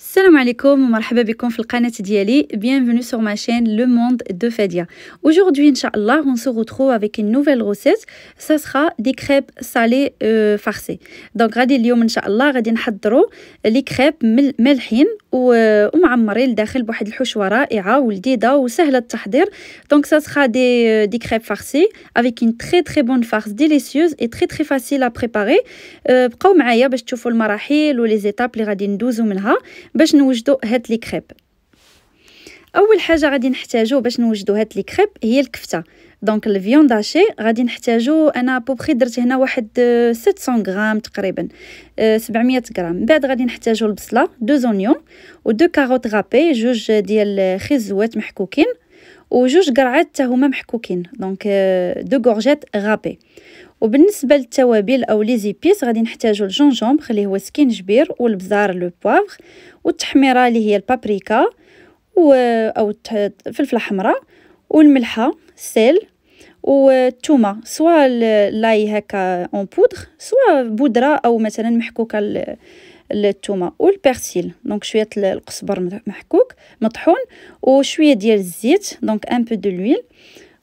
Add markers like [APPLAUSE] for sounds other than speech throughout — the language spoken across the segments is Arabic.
Salam عليكم ومرحبا بكم في القناة ديالي bienvenue sur ma chaîne Le Monde de Fadia aujourd'hui inchallah on se retrouve avec une nouvelle recette ça sera des crêpes salées euh, farcées donc غادي اليوم inchallah غادي نحضروا لي كريب مالحين ومعمرين لداخل بواحد الحشوة رائعة ولذيذة وسهلة التحضير donc ça sera des euh, des crêpes farcies avec une très très bonne farce délicieuse et très très facile à préparer بقاو معايا باش تشوفوا المراحل les زيتاب اللي غادي ندوزو منها باش نوجدو هاد لي كريب اول حاجه غادي نحتاجو باش نوجدو هاد لي كريب هي الكفته دونك الفيون داشي غادي نحتاجو انا بوبخي درت هنا واحد 700 آه، غرام تقريبا 700 آه، غرام من بعد غادي نحتاجو البصله دو زونيون و دو كاروت غابي جوج ديال خزوات محكوكين وجوج قرعات حتى هما محكوكين دونك آه، دو غورجيت غابي وبالنسبه للتوابل او لي زيبيس غادي نحتاجو الجونجومبر اللي هو سكينجبير والبزار لو بوافغ والتحميره اللي هي البابريكا و او الفلفله الحمراء والملحه سيل والثومه سواء لاي هكا اون بودغ سواء بودره او مثلا محكوكه الثومه والبيرسيل دونك شويه القزبر محكوك مطحون وشويه ديال الزيت دونك ان بو دو لويل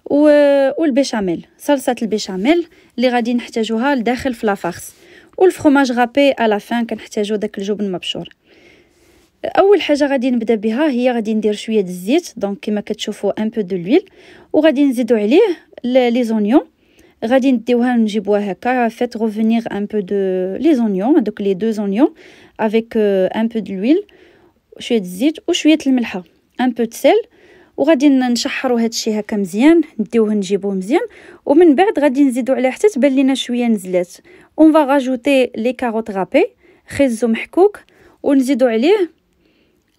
والبيشاميل صلصه البيشاميل اللي غادي نحتاجوها لداخل في لافارس والفرماج غابي على فان كنحتاجو داك الجبن مبشور اول حاجه غادي نبدا بها هي غادي ندير شويه ديال الزيت دونك كما كتشوفوا ان بو دو لويل وغادي نزيدو عليه لي زونيون غادي نديوها نجيبوها هكا فات غوفينيغ ان بو دو لي زونيون دوك لي دو زونيون افيك ان بو دو لويل شويه الزيت وشويه الملحه ان بو دو سيل وغادي نشحروا هذا الشيء هكا مزيان نديوه نجيبوه مزيان ومن بعد غادي نزيدوا عليه حتى تبان لينا شويه نزلات اون فا راجوتي لي كاروت غابي خيزو محكوك ونزيدوا عليه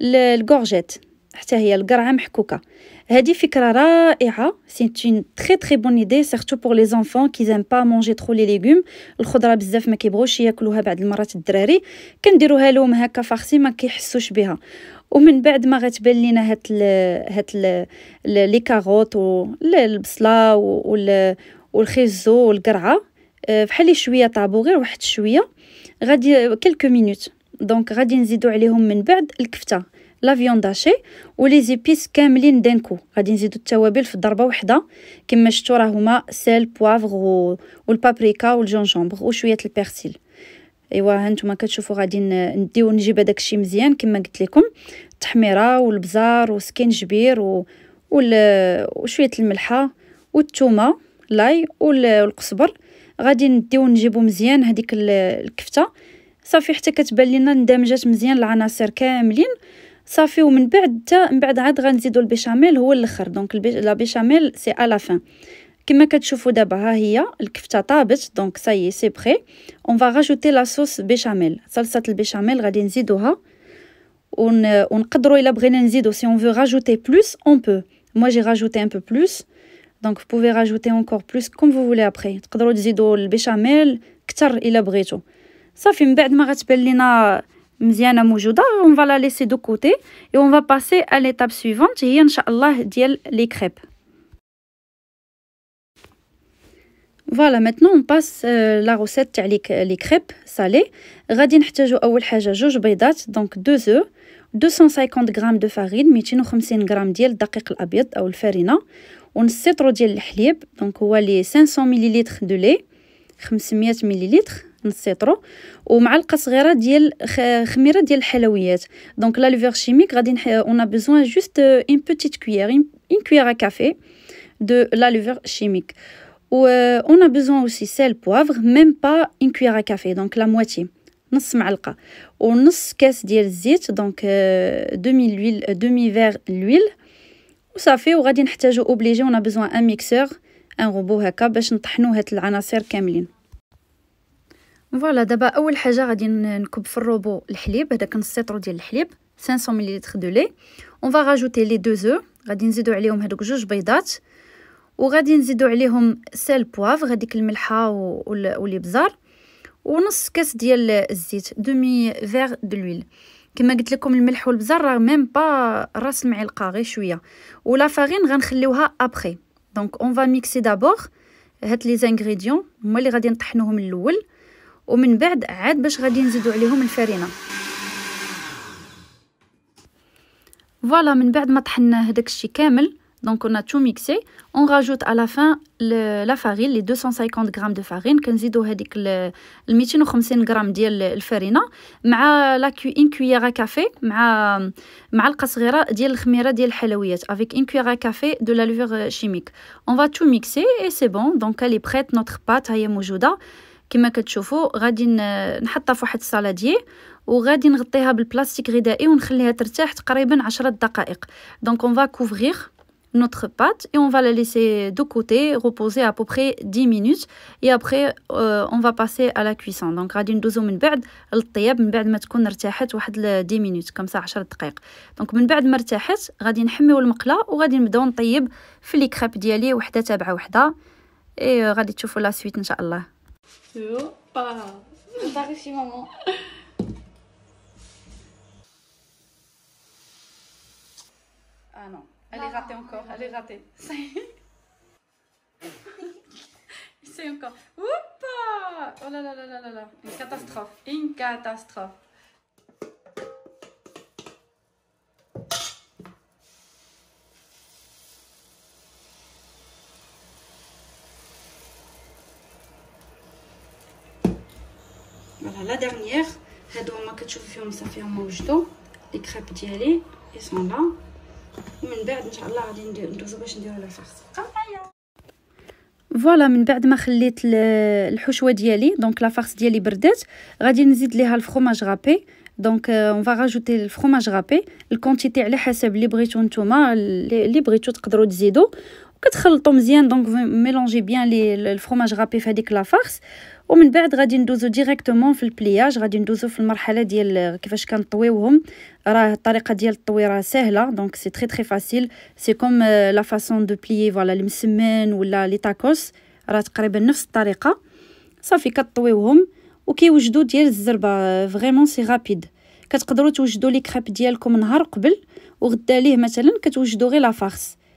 الكورجيت حتى هي القرعه محكوكه هذه فكره رائعه سي اون تري تري بون ايدي سورتو بور لي زانفون كي زان با مونجي ترو لي ليغوم الخضره بزاف ما كيبغوش ياكلوها بعض المرات الدراري كنديروها لهم هكا فارسي ما كيحسوش بها ومن بعد ما غتبان لينا هاد هاد لي كاروت والبصله والخيزو والقرعه آه، بحال شويه طابو غير واحد شويه غادي كلكو مينوت دونك غادي نزيدو عليهم من بعد الكفته لا داشي ولي زيبيس كاملين دانكو غادي نزيدو التوابل في ضربه وحده كما شفتوا راه هما سيل بوافغ والبابريكا والجونجومبر وشويه البيرسيل ايوا هانتوما كتشوفوا غادي نديو نجيب هذاك الشيء مزيان كما قلت لكم التحميره والبزار وسكينجبير و... وال... وشويه الملحه والثومه لاي والقزبر غادي نديو نجيبو مزيان هذيك الكفته صافي حتى كتبان لينا اندمجات مزيان العناصر كاملين صافي ومن بعد من بعد عاد غنزيدو البيشاميل هو الاخر دونك لا بيشاميل سي ا لا فين Donc ça y est, c'est prêt. On va rajouter la sauce béchamel. Salsat béchamel, radi nzidoha. On va euh, Si on veut rajouter plus, on peut. Moi, j'ai rajouté un peu plus. Donc vous pouvez rajouter encore plus comme vous voulez après. 4 élabréjo. Ça fait un bête, on va la laisser de côté. Et on va passer à l'étape suivante. InshaAllah dièle les crêpes. Voilà, maintenant on passe euh, la recette تاع les crêpes salées. غادي نحتاجو اول حاجه جوج بيضات دونك 2 œufs 250 g de farine, 250 g ديال الدقيق الابيض او الفارينه ونص لتر ديال الحليب دونك هو لي 500 ml دو لي 500 ml نص ومعلقه صغيره ديال خميره ديال الحلويات دونك لا لوفير شيميك غادي اون ا بيزوان جوست اون بوتيت كويير اون كويير ا كافي دو لا لوفير شيميك on a besoin سيل بوافغ ميم با pas une كافي دونك لا donc نص معلقه ونص كاس ديال الزيت دونك دومي لويل دومي فيغ لويل وصافي وغادي نحتاجو اوبليجي ونا بيزوان ان ميكسور ان روبو هكا باش نطحنو هاد العناصر كاملين فوالا دابا اول حاجه غادي نكب في الروبو الحليب هداك نص سيترو ديال الحليب 500 مليلتر دو لي اون فا راجوتي لي دو زو غادي نزيدو عليهم هادوك جوج بيضات وغادي نزيدو عليهم سال بواف هذيك الملحه والابزار ونص كاس ديال الزيت دومي فيغ دو لويل كما قلت لكم الملح والبزار راه ميم با راس المعلقه غير شويه ولا فارين غنخليوها ابخي دونك اون فا ميكسي دابور هاد لي زانغريديون هما اللي غادي نطحنوهم الاول ومن بعد عاد باش غادي نزيدو عليهم الفرينه فوالا من بعد ما طحنا هداك الشيء كامل Donc on a tout mixé. On rajoute à la fin le, la farine, les 250 grammes de farine. كنزيدو هذيك le 250 g ديال الفرينه مع لا كو ان كويير كافي مع معلقه صغيره ديال الخميره ديال الحلويات افيك ان كويير كافي دو لا لوفور شيميك. اون فا تو ميكسي اي سي بون دونك لي بريت نوتر بات ها هي موجوده كما كتشوفوا غادي نحطها في واحد السالاديه وغادي نغطيها بالبلاستيك غذائي ونخليها ترتاح تقريبا عشرة دقائق دونك اون فا كوفغيغ notre pâte et on va la laisser de côté reposer à peu près 10 minutes et après euh, on va passer à la cuisson donc غادي ندوزو من بعد للطياب من بعد ما 10 minutes comme ça 10 دقائق donc من بعد ما ارتاحت غادي نحميو المقله [LAUGHS] [LAUGHS] Ah non, elle est ratée encore, elle est ratée. C'est [LAUGHS] encore. Oupa Oh là là là là là là. Une catastrophe. Une catastrophe. Voilà la dernière. هادو هما ça ça un un وجدوا les crêpes aller. ils sont là من بعد ان شاء الله غادي ندوزو باش نديرو الفخذ فوالا من بعد ما خليت الحشوه ديالي دونك لا فارس ديالي بردات غادي نزيد ليها الفرماج غابي دونك اون فا راجوتي الفرماج غابي الكونتيتي على حسب اللي بغيتو نتوما اللي بغيتو تقدروا تزيدوا كتخلطو مزيان دونك ميلونجي بيان لي الفرماج غابي في هذيك لا فارس ومن بعد غادي ندوزو ديريكتومون في البلياج غادي ندوزو في المرحله ديال كيفاش كنطويوهم راه الطريقه ديال الطوي راه سهله دونك سي تري تري فاسيل سي كوم لا فاسون دو بليي فوالا المسمن ولا لي تاكوس راه تقريبا نفس الطريقه صافي كطويوهم وكيوجدوا ديال الزربه فريمون سي رابيد كتقدروا توجدوا لي كريب ديالكم نهار قبل وغدا ليه مثلا كتوجدوا غير لا فارس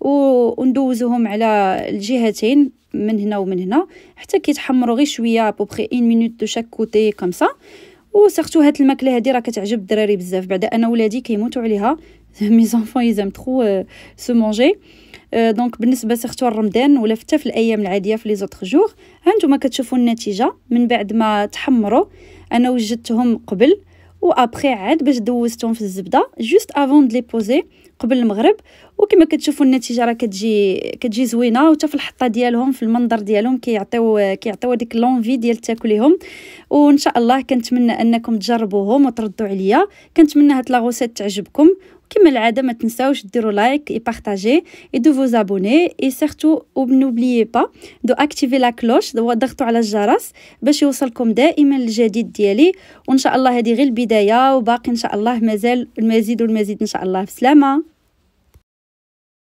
وندوزوهم على الجهتين من هنا ومن هنا حتى كيتحمروا غير شويه بوبخي 1 مينوت دو شاك كوتي كامسا وسختو هاد الماكله هادي راه كتعجب الدراري بزاف بعدا انا ولادي كيموتوا عليها مي زونفون يزام ترو سو مونجي دونك بالنسبه سختو رمضان ولا حتى في الايام العاديه في لي زوتر جوغ هانتوما كتشوفوا النتيجه من بعد ما تحمروا انا وجدتهم قبل وابري عاد باش دوزتهم في الزبده جوست افون دي بوزي قبل المغرب وكما كتشوفوا النتيجه راه كتجي كتجي زوينه وحتى في الحطه ديالهم في المنظر ديالهم كيعطيو كيعطيو هذيك لونفي ديال تاكليهم وان شاء الله كنتمنى انكم تجربوهم وتردوا عليا كنتمنى هاد لا تعجبكم كما العاده ما تنساوش ديروا لايك اي بارطاجي اي دو فوز ابوني اي سيرتو نوبليي با دو اكتيفي لا كلوش ضغطوا على الجرس باش يوصلكم دائما الجديد ديالي وان شاء الله هذه غير البدايه وباقي ان شاء الله مازال المزيد والمزيد ان شاء الله بسلامه